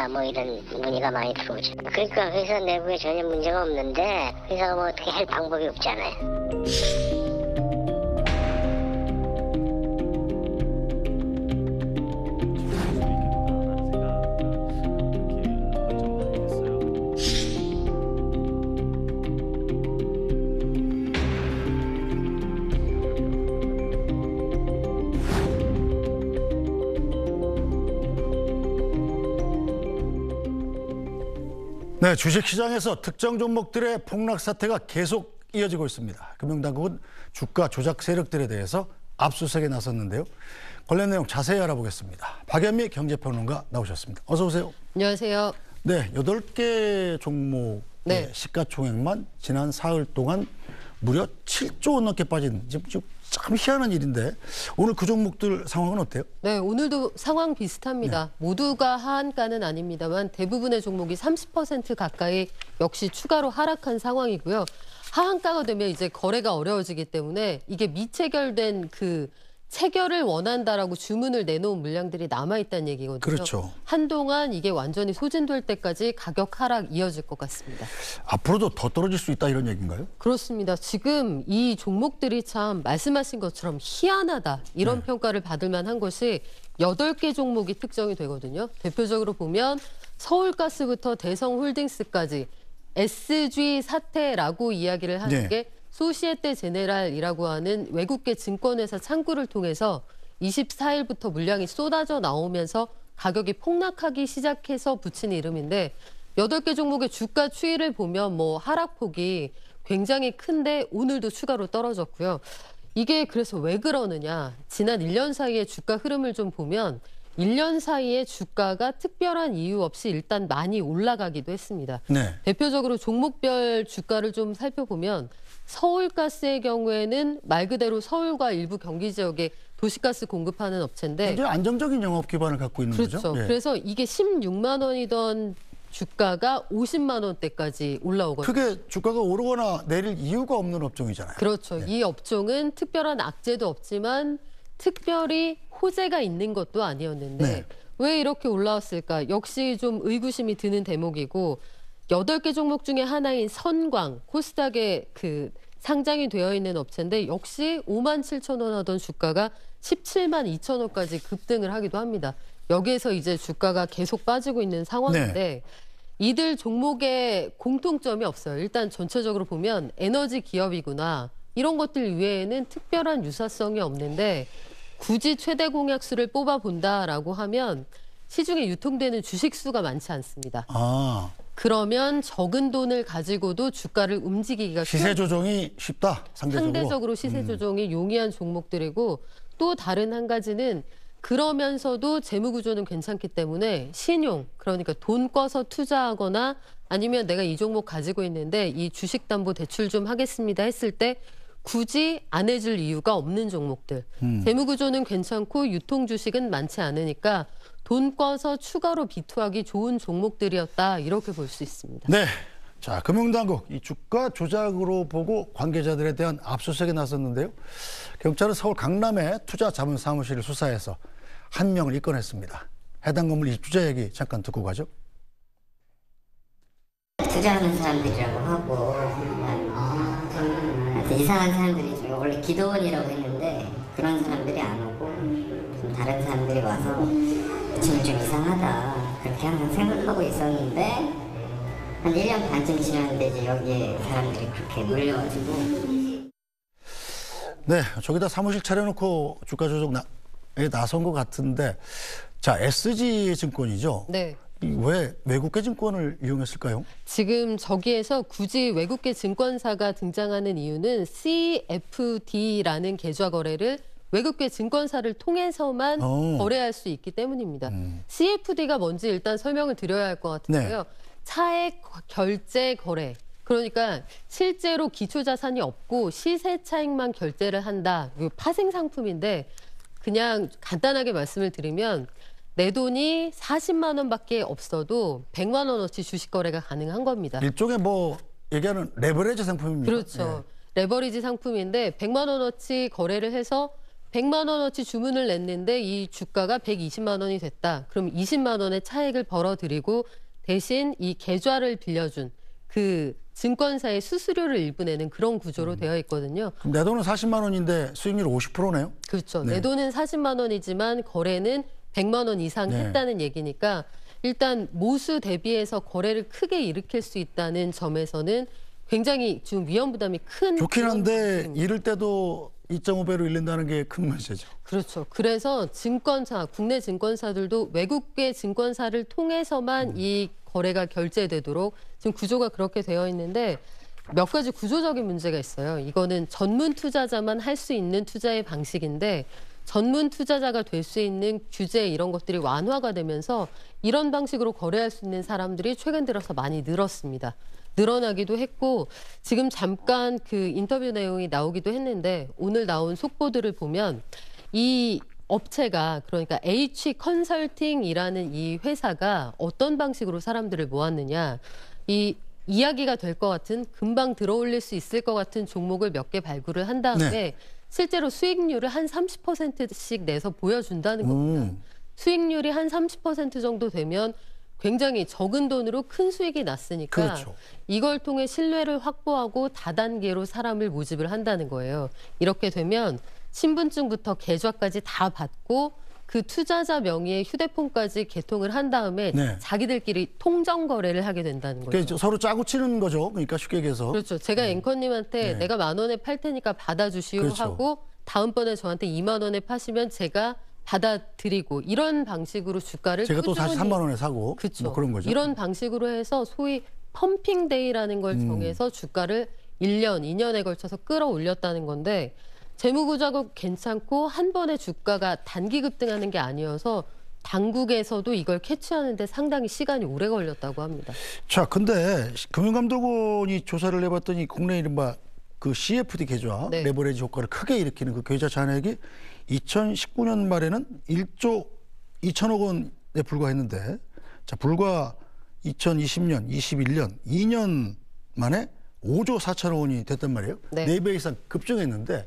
해라 뭐 이런 문의가 많이 들어오죠. 그러니까 회사 내부에 전혀 문제가 없는데 회사가 뭐 어떻게 할 방법이 없잖아요. 네, 주식시장에서 특정 종목들의 폭락 사태가 계속 이어지고 있습니다. 금융당국은 주가 조작 세력들에 대해서 압수수색에 나섰는데요. 관련 내용 자세히 알아보겠습니다. 박현미 경제평론가 나오셨습니다. 어서 오세요. 안녕하세요. 네, 여덟 개 종목의 네. 시가총액만 지난 사흘 동안 무려 7조 원 넘게 빠진 지금 참 희한한 일인데 오늘 그 종목들 상황은 어때요? 네, 오늘도 상황 비슷합니다. 네. 모두가 하한가는 아닙니다만 대부분의 종목이 30% 가까이 역시 추가로 하락한 상황이고요. 하한가가 되면 이제 거래가 어려워지기 때문에 이게 미체결된 그 체결을 원한다라고 주문을 내놓은 물량들이 남아있다는 얘기거든요. 그렇죠. 한동안 이게 완전히 소진될 때까지 가격 하락 이어질 것 같습니다. 앞으로도 더 떨어질 수 있다 이런 얘기인가요? 그렇습니다. 지금 이 종목들이 참 말씀하신 것처럼 희한하다 이런 네. 평가를 받을 만한 것이 여개 종목이 특정이 되거든요. 대표적으로 보면 서울가스부터 대성홀딩스까지 SG 사태라고 이야기를 하는 네. 게 소시에테 제네랄이라고 하는 외국계 증권회사 창구를 통해서 24일부터 물량이 쏟아져 나오면서 가격이 폭락하기 시작해서 붙인 이름인데 8개 종목의 주가 추이를 보면 뭐 하락폭이 굉장히 큰데 오늘도 추가로 떨어졌고요. 이게 그래서 왜 그러느냐. 지난 1년 사이에 주가 흐름을 좀 보면 1년 사이에 주가가 특별한 이유 없이 일단 많이 올라가기도 했습니다. 네. 대표적으로 종목별 주가를 좀 살펴보면 서울가스의 경우에는 말 그대로 서울과 일부 경기 지역에 도시가스 공급하는 업체인데 굉장히 안정적인 영업 기반을 갖고 있는 그렇죠. 거죠. 네. 그래서 이게 16만 원이던 주가가 50만 원대까지 올라오거든요. 그게 주가가 오르거나 내릴 이유가 없는 업종이잖아요. 그렇죠. 네. 이 업종은 특별한 악재도 없지만 특별히 호재가 있는 것도 아니었는데 네. 왜 이렇게 올라왔을까? 역시 좀 의구심이 드는 대목이고 여덟 개 종목 중에 하나인 선광 코스닥의그 상장이 되어 있는 업체인데 역시 5만 7천 원 하던 주가가 17만 2천 원까지 급등을 하기도 합니다. 여기에서 이제 주가가 계속 빠지고 있는 상황인데 네. 이들 종목의 공통점이 없어요. 일단 전체적으로 보면 에너지 기업이구나 이런 것들 외에는 특별한 유사성이 없는데 굳이 최대 공약수를 뽑아본다라고 하면 시중에 유통되는 주식 수가 많지 않습니다. 아. 그러면 적은 돈을 가지고도 주가를 움직이기가 시세 조정이 쉽다. 상대적으로, 상대적으로 시세 음. 조정이 음. 용이한 종목들이고 또 다른 한 가지는 그러면서도 재무 구조는 괜찮기 때문에 신용 그러니까 돈 꿔서 투자하거나 아니면 내가 이 종목 가지고 있는데 이 주식 담보 대출 좀 하겠습니다 했을 때 굳이 안 해줄 이유가 없는 종목들. 음. 재무구조는 괜찮고 유통 주식은 많지 않으니까 돈 꿔서 추가로 비투하기 좋은 종목들이었다 이렇게 볼 수 있습니다. 네. 자, 금융당국 이 주가 조작으로 보고 관계자들에 대한 압수수색에 나섰는데요. 경찰은 서울 강남에 투자 자문 사무실을 수사해서 한 명을 입건했습니다. 해당 건물 입주자 얘기 잠깐 듣고 가죠. 투자하는 사람들이라고 하고 이상한 사람들이 좀 원래 기도원이라고 했는데 그런 사람들이 안 오고 좀 다른 사람들이 와서 지금 좀 이상하다 그렇게 항상 생각하고 있었는데 한 1년 반쯤 지났는데 이제 여기에 사람들이 그렇게 몰려가지고 네 저기다 사무실 차려놓고 주가 조정에 나선 것 같은데 자 SG 증권이죠. 네. 왜 외국계 증권을 이용했을까요? 지금 저기에서 굳이 외국계 증권사가 등장하는 이유는 CFD라는 계좌 거래를 외국계 증권사를 통해서만 오. 어. 거래할 수 있기 때문입니다. 음. CFD가 뭔지 일단 설명을 드려야 할것 네. 같은데요. 네. 차액 결제 거래. 그러니까 실제로 기초 자산이 없고 시세 차익만 결제를 한다. 파생 상품인데 그냥 간단하게 말씀을 드리면 내 돈이 40만 원밖에 없어도 100만 원어치 주식 거래가 가능한 겁니다. 일종의 뭐 얘기하는 레버리지 상품입니다. 그렇죠. 예. 레버리지 상품인데 100만 원어치 거래를 해서 100만 원어치 주문을 냈는데 이 주가가 120만 원이 됐다. 그럼 20만 원의 차익을 벌어들이고 대신 이 계좌를 빌려준 그 증권사의 수수료를 일부내는 그런 구조로 음. 되어 있거든요. 내 돈은 40만 원인데 수익률 50%네요? 그렇죠. 네. 내 돈은 40만 원이지만 거래는 100만 원 이상 네. 했다는 얘기니까 일단 모수 대비해서 거래를 크게 일으킬 수 있다는 점에서는 굉장히 지금 위험 부담이 큰 좋긴 한데 이럴 때도 2.5배로 잃는다는게 큰 문제죠. 그렇죠. 그래서 증권사, 국내 증권사들도 외국계 증권사를 통해서만 음. 이 거래가 결제되도록 지금 구조가 그렇게 되어 있는데 몇 가지 구조적인 문제가 있어요. 이거는 전문 투자자만 할 수 있는 투자의 방식인데 전문 투자자가 될 수 있는 규제 이런 것들이 완화가 되면서 이런 방식으로 거래할 수 있는 사람들이 최근 들어서 많이 늘었습니다. 늘어나기도 했고 지금 잠깐 그 인터뷰 내용이 나오기도 했는데 오늘 나온 속보들을 보면 이 업체가 그러니까 H 컨설팅이라는 이 회사가 어떤 방식으로 사람들을 모았느냐 이 이야기가 될 것 같은 금방 들어올릴 수 있을 것 같은 종목을 몇 개 발굴을 한 다음에 네. 실제로 수익률을 한 30%씩 내서 보여준다는 음. 겁니다. 음. 수익률이 한 30% 정도 되면 굉장히 적은 돈으로 큰 수익이 났으니까 그렇죠. 이걸 통해 신뢰를 확보하고 다단계로 사람을 모집을 한다는 거예요. 이렇게 되면 신분증부터 계좌까지 다 받고 그 투자자 명의의 휴대폰까지 개통을 한 다음에 네. 자기들끼리 통정 거래를 하게 된다는 그러니까 거죠. 그러니까 서로 짜고 치는 거죠. 그러니까 쉽게 얘기해서. 그렇죠. 제가 네. 앵커님한테 네. 내가 만 원에 팔 테니까 받아주시오 그렇죠. 하고 다음번에 저한테 2만 원에 파시면 제가 받아들이고 이런 방식으로 주가를 제가 또 다시 3만 원에 사고 그렇죠. 뭐 그런 거죠. 이런 방식으로 해서 소위 펌핑 데이라는 걸 음. 정해서 주가를 1년, 2년에 걸쳐서 끌어올렸다는 건데 재무구조가 괜찮고 한 번에 주가가 단기 급등하는 게 아니어서 당국에서도 이걸 캐치하는데 상당히 시간이 오래 걸렸다고 합니다. 자, 근데 금융감독원이 조사를 해봤더니 국내 이른바 그 CFD 계좌 네. 레버리지 효과를 크게 일으키는 그 계좌 잔액이 2019년 말에는 1조 2천억 원에 불과했는데 자, 불과 2020년, 21년, 2년 만에 오조사천 원이 됐단 말이에요. 네배 네 이상 급증했는데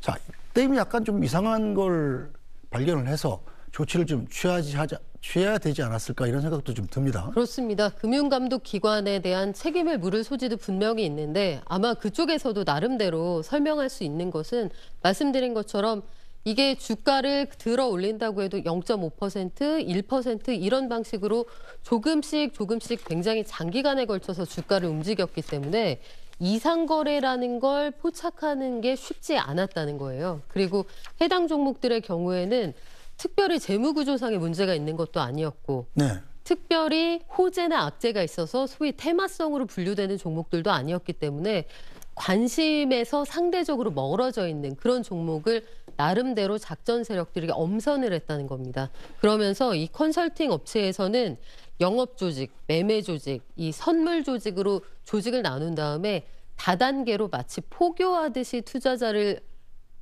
자, 때문에 약간 좀 이상한 걸 발견을 해서 조치를 좀 취하지 하자 취해야 되지 않았을까 이런 생각도 좀 듭니다. 그렇습니다. 금융감독기관에 대한 책임을 물을 소지도 분명히 있는데 아마 그쪽에서도 나름대로 설명할 수 있는 것은 말씀드린 것처럼 이게 주가를 들어 올린다고 해도 0.5%, 1% 이런 방식으로 조금씩 조금씩 굉장히 장기간에 걸쳐서 주가를 움직였기 때문에 이상거래라는 걸 포착하는 게 쉽지 않았다는 거예요. 그리고 해당 종목들의 경우에는 특별히 재무구조상의 문제가 있는 것도 아니었고 네. 특별히 호재나 악재가 있어서 소위 테마성으로 분류되는 종목들도 아니었기 때문에 관심에서 상대적으로 멀어져 있는 그런 종목을 나름대로 작전 세력들에게 엄선을 했다는 겁니다. 그러면서 이 컨설팅 업체에서는 영업 조직, 매매 조직, 이 선물 조직으로 조직을 나눈 다음에 다단계로 마치 포교하듯이 투자자를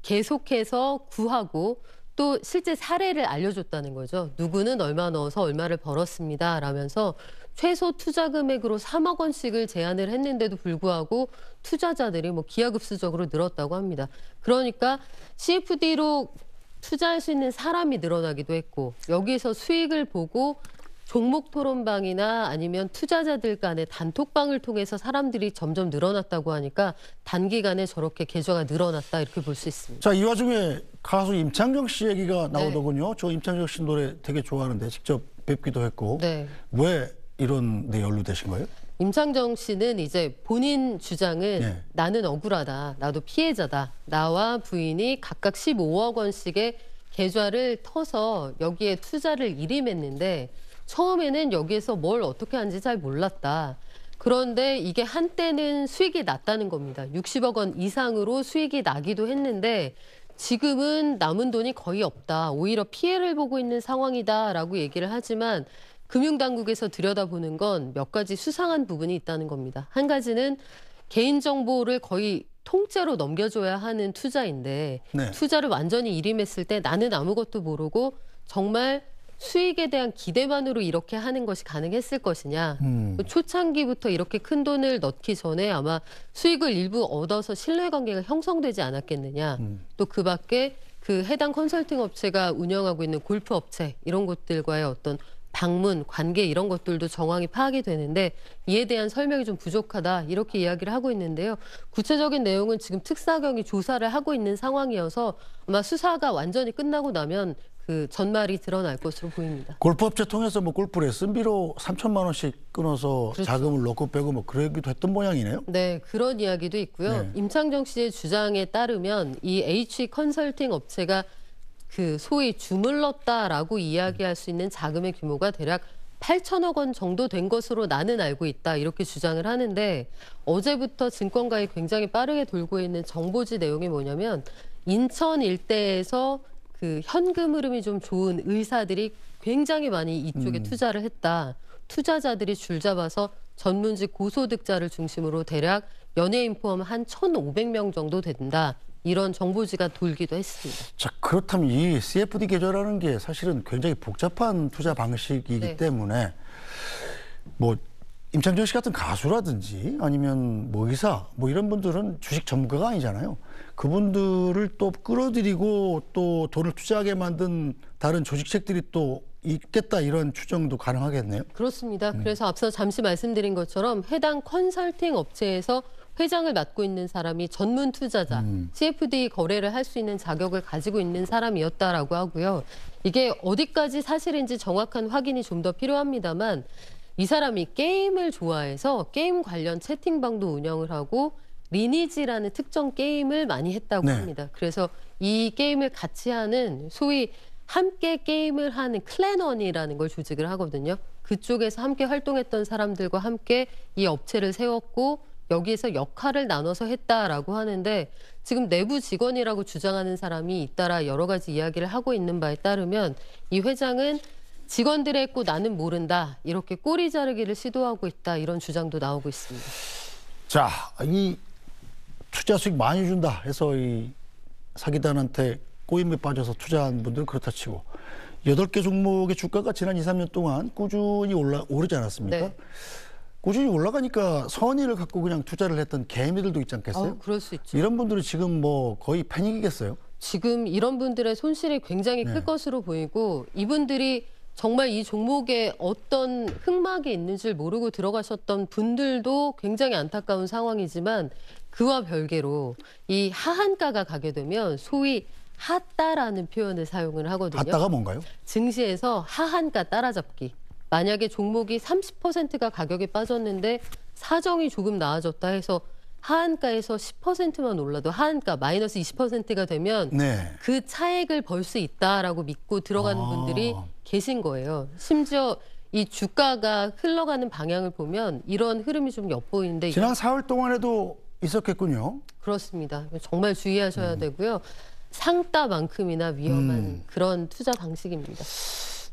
계속해서 구하고 또 실제 사례를 알려줬다는 거죠. 누구는 얼마 넣어서 얼마를 벌었습니다. 라면서 최소 투자 금액으로 3억 원씩을 제안을 했는데도 불구하고 투자자들이 뭐 기하급수적으로 늘었다고 합니다. 그러니까 CFD로 투자할 수 있는 사람이 늘어나기도 했고 여기서 수익을 보고 종목 토론방이나 아니면 투자자들 간의 단톡방을 통해서 사람들이 점점 늘어났다고 하니까 단기간에 저렇게 계좌가 늘어났다 이렇게 볼 수 있습니다. 자, 이 와중에 가수 임창정 씨 얘기가 네. 나오더군요. 네. 저 임창정 씨 노래 되게 좋아하는데 직접 뵙기도 했고. 네. 왜 이런 데 연루되신 거예요? 임창정 씨는 이제 본인 주장은 네. 나는 억울하다, 나도 피해자다, 나와 부인이 각각 15억 원씩의 계좌를 터서 여기에 투자를 일임했는데 처음에는 여기에서 뭘 어떻게 하는지 잘 몰랐다. 그런데 이게 한때는 수익이 났다는 겁니다. 60억 원 이상으로 수익이 나기도 했는데 지금은 남은 돈이 거의 없다. 오히려 피해를 보고 있는 상황이다라고 얘기를 하지만 금융당국에서 들여다보는 건 몇 가지 수상한 부분이 있다는 겁니다. 한 가지는 개인정보를 거의 통째로 넘겨줘야 하는 투자인데 네. 투자를 완전히 일임했을 때 나는 아무것도 모르고 정말 수익에 대한 기대만으로 이렇게 하는 것이 가능했을 것이냐. 음. 뭐 초창기부터 이렇게 큰 돈을 넣기 전에 아마 수익을 일부 얻어서 신뢰관계가 형성되지 않았겠느냐. 음. 또그 밖에 그 해당 컨설팅 업체가 운영하고 있는 골프 업체 이런 것들과의 어떤 방문, 관계 이런 것들도 정황이 파악이 되는데 이에 대한 설명이 좀 부족하다 이렇게 이야기를 하고 있는데요. 구체적인 내용은 지금 특사경이 조사를 하고 있는 상황이어서 아마 수사가 완전히 끝나고 나면 그 전말이 드러날 것으로 보입니다. 골프업체 통해서 뭐 골프 레슨비로 3천만 원씩 끊어서 그렇죠. 자금을 넣고 빼고 뭐 그러기도 했던 모양이네요. 네, 그런 이야기도 있고요. 네. 임창정 씨의 주장에 따르면 이 H 컨설팅 업체가 그 소위 주물렀다라고 이야기할 수 있는 자금의 규모가 대략 8천억 원 정도 된 것으로 나는 알고 있다 이렇게 주장을 하는데 어제부터 증권가에 굉장히 빠르게 돌고 있는 정보지 내용이 뭐냐면 인천 일대에서 그 현금 흐름이 좀 좋은 의사들이 굉장히 많이 이쪽에 음. 투자를 했다. 투자자들이 줄 잡아서 전문직 고소득자를 중심으로 대략 연예인 포함 한 1,500명 정도 된다. 이런 정보지가 돌기도 했습니다. 자, 그렇다면 이 CFD 계좌라는 게 사실은 굉장히 복잡한 투자 방식이기 네. 때문에 뭐 임창정 씨 같은 가수라든지 아니면 뭐 의사 뭐 이런 분들은 주식 전문가가 아니잖아요. 그분들을 또 끌어들이고 또 돈을 투자하게 만든 다른 조직책들이 또 있겠다 이런 추정도 가능하겠네요. 그렇습니다. 음. 그래서 앞서 잠시 말씀드린 것처럼 해당 컨설팅 업체에서 회장을 맡고 있는 사람이 전문 투자자, 음. CFD 거래를 할 수 있는 자격을 가지고 있는 사람이었다라고 하고요. 이게 어디까지 사실인지 정확한 확인이 좀 더 필요합니다만 이 사람이 게임을 좋아해서 게임 관련 채팅방도 운영을 하고 리니지라는 특정 게임을 많이 했다고 네. 합니다. 그래서 이 게임을 같이 하는 소위 함께 게임을 하는 클랜원이라는 걸 조직을 하거든요. 그쪽에서 함께 활동했던 사람들과 함께 이 업체를 세웠고 여기에서 역할을 나눠서 했다라고 하는데 지금 내부 직원이라고 주장하는 사람이 잇따라 여러 가지 이야기를 하고 있는 바에 따르면 이 회장은 직원들의 했고 나는 모른다 이렇게 꼬리 자르기를 시도하고 있다 이런 주장도 나오고 있습니다. 자, 이 투자 수익 많이 준다 해서 이 사기단한테 꼬임에 빠져서 투자한 분들은 그렇다 치고 여개 종목의 주가가 지난 2, 3년 동안 꾸준히 올라 오르지 않았습니까? 네. 꾸준히 올라가니까 선의를 갖고 그냥 투자를 했던 개미들도 있지 않겠어요? 아, 그럴 수 있죠. 이런 분들은 지금 뭐 거의 패닉이겠어요? 지금 이런 분들의 손실이 굉장히 클 네. 것으로 보이고 이분들이 정말 이 종목에 어떤 흑막이 있는지를 모르고 들어가셨던 분들도 굉장히 안타까운 상황이지만 그와 별개로 이 하한가가 가게 되면 소위 핫다라는 표현을 사용을 하거든요. 하따가 뭔가요? 증시에서 하한가 따라잡기. 만약에 종목이 30%가 가격이 빠졌는데 사정이 조금 나아졌다 해서 하한가에서 10%만 올라도 하한가 마이너스 20%가 되면 네. 그 차액을 벌 수 있다라고 믿고 들어가는 아. 분들이 계신 거예요. 심지어 이 주가가 흘러가는 방향을 보면 이런 흐름이 좀 엿보이는데 지난 4월 동안에도 있었겠군요. 그렇습니다. 정말 주의하셔야 음. 되고요. 상따만큼이나 위험한 음. 그런 투자 방식입니다.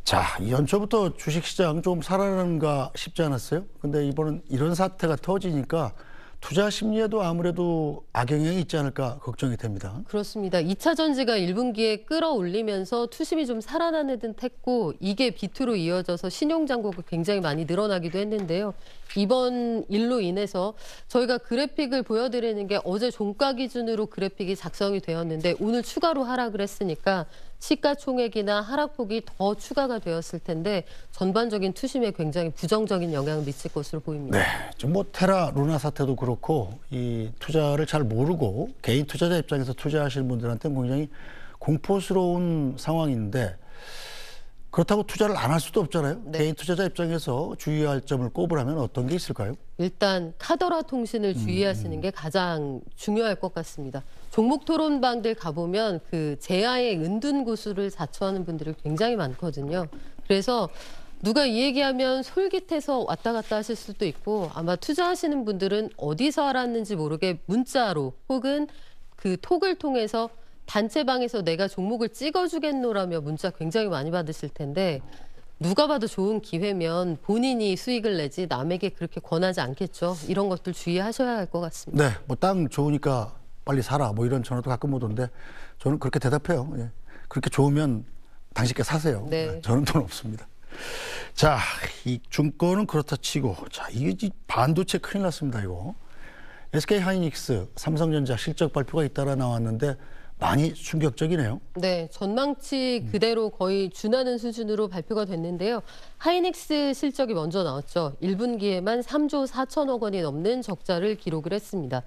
자, 아, 연초부터 주식시장 좀 살아나는가 싶지 않았어요? 근데 이번은 이런 사태가 터지니까 투자 심리에도 아무래도 악영향이 있지 않을까 걱정이 됩니다. 그렇습니다. 2차 전지가 1분기에 끌어올리면서 투심이 좀 살아나는 듯 했고 이게 비투로 이어져서 신용잔고가 굉장히 많이 늘어나기도 했는데요. 이번 일로 인해서 저희가 그래픽을 보여드리는 게 어제 종가 기준으로 그래픽이 작성이 되었는데 오늘 추가로 하락을 했으니까 시가총액이나 하락폭이 더 추가가 되었을 텐데 전반적인 투심에 굉장히 부정적인 영향을 미칠 것으로 보입니다. 네, 지뭐 테라 루나 사태도 그렇고 이 투자를 잘 모르고 개인 투자자 입장에서 투자하시는 분들한테는 굉장히 공포스러운 상황인데 그렇다고 투자를 안 할 수도 없잖아요. 네. 개인 투자자 입장에서 주의할 점을 꼽으라면 어떤 게 있을까요? 일단 카더라 통신을 음, 주의하시는 음. 게 가장 중요할 것 같습니다. 종목 토론방들 가보면 그 제아의 은둔 고수를 자처하는 분들이 굉장히 많거든요. 그래서 누가 이 얘기하면 솔깃해서 왔다 갔다 하실 수도 있고 아마 투자하시는 분들은 어디서 알았는지 모르게 문자로 혹은 그 톡을 통해서 단체방에서 내가 종목을 찍어주겠노라며 문자 굉장히 많이 받으실 텐데 누가 봐도 좋은 기회면 본인이 수익을 내지 남에게 그렇게 권하지 않겠죠. 이런 것들 주의하셔야 할 것 같습니다. 네, 뭐 땅 좋으니까 빨리 사라 뭐 이런 전화도 가끔 오던데 저는 그렇게 대답해요. 예. 그렇게 좋으면 당신께 사세요. 네. 네 저는 돈 없습니다. 자, 이 중권은 그렇다 치고 자 이게 반도체 큰일 났습니다 이거. SK 하이닉스, 삼성전자 실적 발표가 잇따라 나왔는데 많이 충격적이네요. 네, 전망치 그대로 거의 준하는 수준으로 발표가 됐는데요. 하이닉스 실적이 먼저 나왔죠. 1분기에만 3조 4천억 원이 넘는 적자를 기록을 했습니다.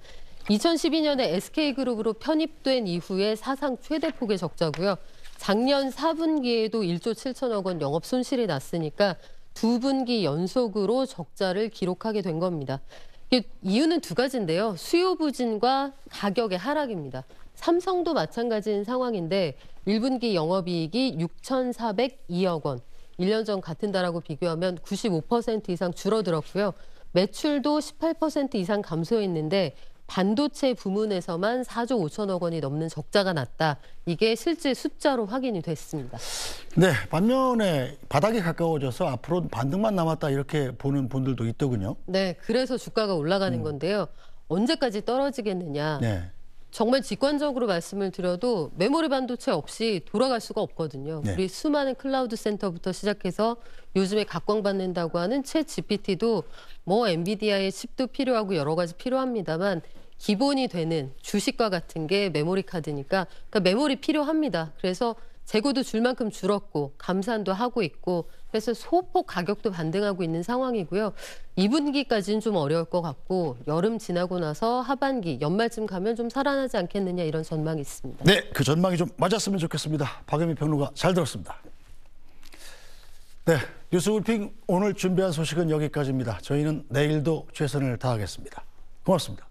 2012년에 SK그룹으로 편입된 이후에 사상 최대 폭의 적자고요. 작년 4분기에도 1조 7천억 원 영업 손실이 났으니까 두 분기 연속으로 적자를 기록하게 된 겁니다. 이유는 두 가지인데요. 수요 부진과 가격의 하락입니다. 삼성도 마찬가지인 상황인데 1분기 영업이익이 6,402억 원, 1년 전 같은 달하고 비교하면 95% 이상 줄어들었고요. 매출도 18% 이상 감소했는데 반도체 부문에서만 4조 5천억 원이 넘는 적자가 났다. 이게 실제 숫자로 확인이 됐습니다. 네, 반면에 바닥에 가까워져서 앞으로 반등만 남았다 이렇게 보는 분들도 있더군요. 네, 그래서 주가가 올라가는 음. 건데요. 언제까지 떨어지겠느냐. 네. 정말 직관적으로 말씀을 드려도 메모리 반도체 없이 돌아갈 수가 없거든요. 네. 우리 수많은 클라우드 센터부터 시작해서 요즘에 각광받는다고 하는 채 GPT도 뭐 엔비디아의 칩도 필요하고 여러 가지 필요합니다만 기본이 되는 주식과 같은 게 메모리 카드니까 그러니까 메모리 필요합니다. 그래서 재고도 줄 만큼 줄었고 감산도 하고 있고 그래서 소폭 가격도 반등하고 있는 상황이고요. 2분기까지는 좀 어려울 것 같고 여름 지나고 나서 하반기 연말쯤 가면 좀 살아나지 않겠느냐 이런 전망이 있습니다. 네, 그 전망이 좀 맞았으면 좋겠습니다. 박영미 평론가 잘 들었습니다. 네, 뉴스 브핑 오늘 준비한 소식은 여기까지입니다. 저희는 내일도 최선을 다하겠습니다. 고맙습니다.